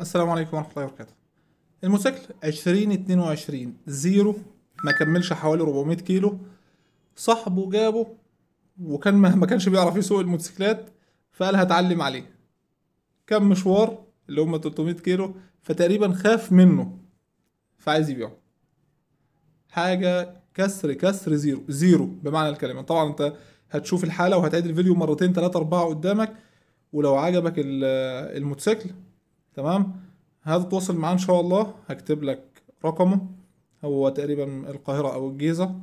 السلام عليكم ورحمة الله وبركاته الموتوسيكل 2022 زيرو ما كملش حوالي 400 كيلو صاحبه جابه وكان ما كانش بيعرف يسوق الموتوسيكلات فقال هتعلم عليه كم مشوار اللي هم 300 كيلو فتقريبا خاف منه فعايز يبيعه حاجة كسر كسر زيرو زيرو بمعنى الكلمة طبعا انت هتشوف الحالة وهتعيد الفيديو مرتين تلاتة أربعة قدامك ولو عجبك الموتوسيكل تمام هتتواصل معاه ان شاء الله هكتب لك رقمه هو تقريبا القاهرة او الجيزة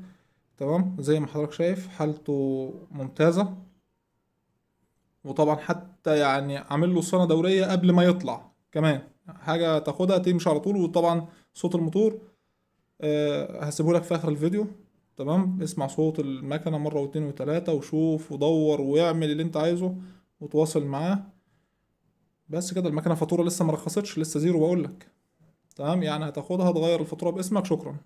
تمام زي ما حضرتك شايف حالته ممتازة وطبعا حتى يعني عامل له صيانة دورية قبل ما يطلع كمان حاجة تاخدها تمشي على طول وطبعا صوت الموتور أه هسيبه لك في اخر الفيديو تمام اسمع صوت المكنة مرة واتنين وتلاتة وشوف ودور واعمل اللي انت عايزه وتواصل معاه بس كده المكنه فاتوره لسه ما رخصتش لسه زيرو بقول لك تمام يعني هتاخدها تغير الفاتوره باسمك شكرا